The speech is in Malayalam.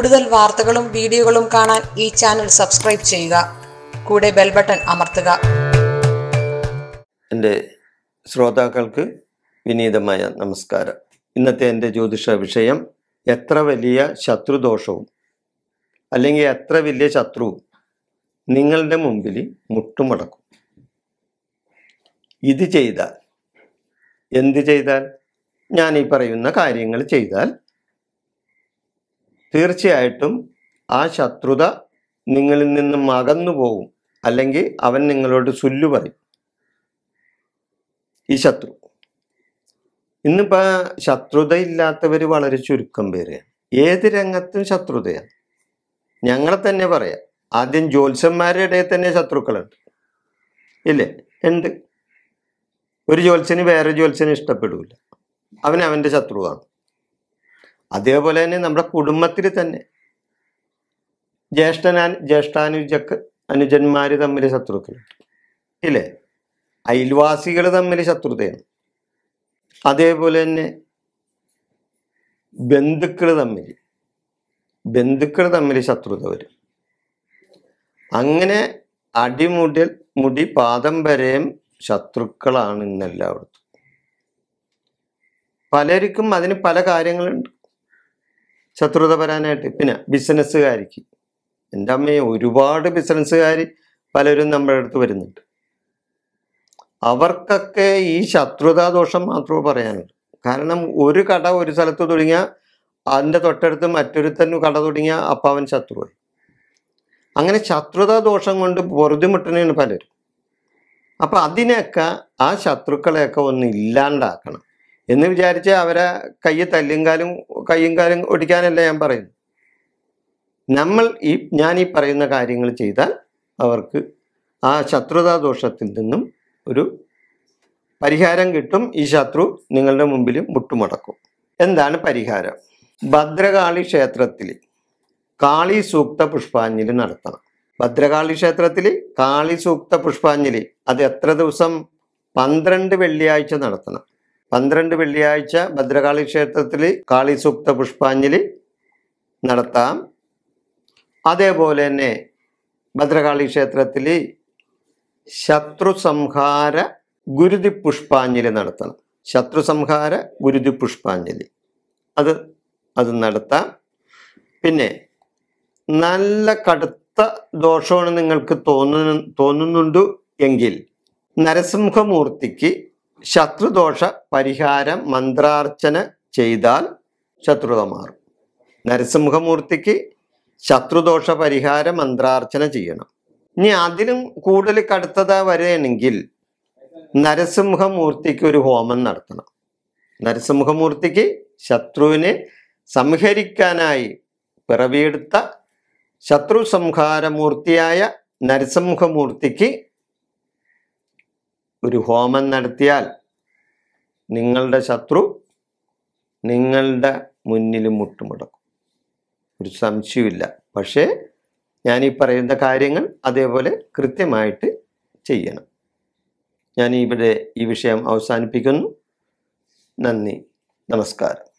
കൂടുതൽ വാർത്തകളും വീഡിയോകളും കാണാൻ ഈ ചാനൽ സബ്സ്ക്രൈബ് ചെയ്യുക കൂടെ ബെൽ ബട്ടൺ അമർത്തുക എൻ്റെ ശ്രോതാക്കൾക്ക് വിനീതമായ നമസ്കാരം ഇന്നത്തെ എൻ്റെ ജ്യോതിഷ വിഷയം എത്ര വലിയ ശത്രുദോഷവും അല്ലെങ്കിൽ എത്ര വലിയ ശത്രുവും നിങ്ങളുടെ മുമ്പിൽ മുട്ടുമടക്കും ഇത് ചെയ്താൽ എന്ത് ചെയ്താൽ ഞാൻ ഈ പറയുന്ന കാര്യങ്ങൾ ചെയ്താൽ തീർച്ചയായിട്ടും ആ ശത്രുത നിങ്ങളിൽ നിന്നും അകന്നു പോകും അല്ലെങ്കിൽ അവൻ നിങ്ങളോട് സുല്ലു പറയും ഈ ശത്രു ഇന്നിപ്പോൾ ശത്രുതയില്ലാത്തവർ വളരെ ചുരുക്കം പേര് ഏത് രംഗത്തും ശത്രുതയാണ് ഞങ്ങളെ തന്നെ പറയാം ആദ്യം ജ്യോത്സ്യന്മാരുടെ ഇടയിൽ തന്നെ ശത്രുക്കളുണ്ട് ഇല്ലേ എന്ത് ഒരു ജ്യോത്സ്യന് വേറെ ജ്യോത്സ്യന് ഇഷ്ടപ്പെടില്ല അവൻ അവൻ്റെ ശത്രുവാണ് അതേപോലെ തന്നെ നമ്മുടെ കുടുംബത്തിൽ തന്നെ ജ്യേഷ്ഠനാൻ ജ്യേഷ്ഠാനുജക്ക് അനുജന്മാർ തമ്മിൽ ശത്രുക്കളുണ്ട് ഇല്ലേ അയൽവാസികൾ തമ്മിൽ ശത്രുതയാണ് അതേപോലെ തന്നെ ബന്ധുക്കൾ തമ്മിൽ ബന്ധുക്കൾ തമ്മിൽ ശത്രുത വരും അങ്ങനെ അടിമുടി മുടി പാദം വരെയും ശത്രുക്കളാണ് ഇന്നെല്ലാവർക്കും പലർക്കും അതിന് പല കാര്യങ്ങളുണ്ട് വരാനായിട്ട് പിന്നെ ബിസിനസ്സുകാരിക്ക് എൻ്റെ അമ്മയെ ഒരുപാട് ബിസിനസ്സുകാർ പലരും നമ്മുടെ അടുത്ത് വരുന്നുണ്ട് അവർക്കൊക്കെ ഈ ശത്രുതാ ദോഷം മാത്രമേ പറയാനുള്ളൂ കാരണം ഒരു കട ഒരു സ്ഥലത്ത് തുടങ്ങിയാൽ അതിൻ്റെ തൊട്ടടുത്ത് തന്നെ കട തുടങ്ങിയാൽ അപ്പം അവൻ ശത്രുവായി അങ്ങനെ ശത്രുതാ ദോഷം കൊണ്ട് പൊറുതിമുട്ടനാണ് പലരും അപ്പം അതിനെയൊക്കെ ആ ശത്രുക്കളെയൊക്കെ ഒന്ന് ഇല്ലാണ്ടാക്കണം എന്ന് വിചാരിച്ച് അവരെ കയ്യെ തല്ലും കാലും കയ്യും കാലും ഒടിക്കാനല്ല ഞാൻ പറയുന്നു നമ്മൾ ഈ ഞാൻ ഈ പറയുന്ന കാര്യങ്ങൾ ചെയ്താൽ അവർക്ക് ആ ശത്രുതാ ദോഷത്തിൽ നിന്നും ഒരു പരിഹാരം കിട്ടും ഈ ശത്രു നിങ്ങളുടെ മുമ്പിൽ മുട്ടുമടക്കും എന്താണ് പരിഹാരം ഭദ്രകാളി ക്ഷേത്രത്തിൽ കാളി സൂക്ത പുഷ്പാഞ്ജലി നടത്തണം ഭദ്രകാളി ക്ഷേത്രത്തിൽ കാളി സൂക്ത പുഷ്പാഞ്ജലി അത് എത്ര ദിവസം പന്ത്രണ്ട് വെള്ളിയാഴ്ച നടത്തണം പന്ത്രണ്ട് വെള്ളിയാഴ്ച ഭദ്രകാളി ക്ഷേത്രത്തിൽ കാളിസൂക്ത പുഷ്പാഞ്ജലി നടത്താം അതേപോലെ തന്നെ ഭദ്രകാളി ക്ഷേത്രത്തിൽ ശത്രുസംഹാര ഗുരുതി പുഷ്പാഞ്ജലി നടത്തണം ശത്രുസംഹാര ഗുരുതി പുഷ്പാഞ്ജലി അത് അത് നടത്താം പിന്നെ നല്ല കടുത്ത ദോഷമാണ് നിങ്ങൾക്ക് തോന്നുന്നു തോന്നുന്നുണ്ട് എങ്കിൽ നരസിംഹമൂർത്തിക്ക് ശത്രുദോഷ പരിഹാരം മന്ത്രാർച്ചന ചെയ്താൽ ശത്രുത മാറും നരസിംഹമൂർത്തിക്ക് ശത്രുദോഷ പരിഹാര മന്ത്രാർച്ചന ചെയ്യണം ഇനി അതിലും കൂടുതൽ കടുത്തത വരികയാണെങ്കിൽ നരസിംഹമൂർത്തിക്ക് ഒരു ഹോമം നടത്തണം നരസിംഹമൂർത്തിക്ക് ശത്രുവിനെ സംഹരിക്കാനായി പിറവിയെടുത്ത ശത്രു സംഹാരമൂർത്തിയായ നരസിംഹമൂർത്തിക്ക് ഒരു ഹോമം നടത്തിയാൽ നിങ്ങളുടെ ശത്രു നിങ്ങളുടെ മുന്നിൽ മുട്ടുമുടക്കും ഒരു സംശയമില്ല പക്ഷേ ഞാൻ ഈ പറയുന്ന കാര്യങ്ങൾ അതേപോലെ കൃത്യമായിട്ട് ചെയ്യണം ഞാൻ ഇവിടെ ഈ വിഷയം അവസാനിപ്പിക്കുന്നു നന്ദി നമസ്കാരം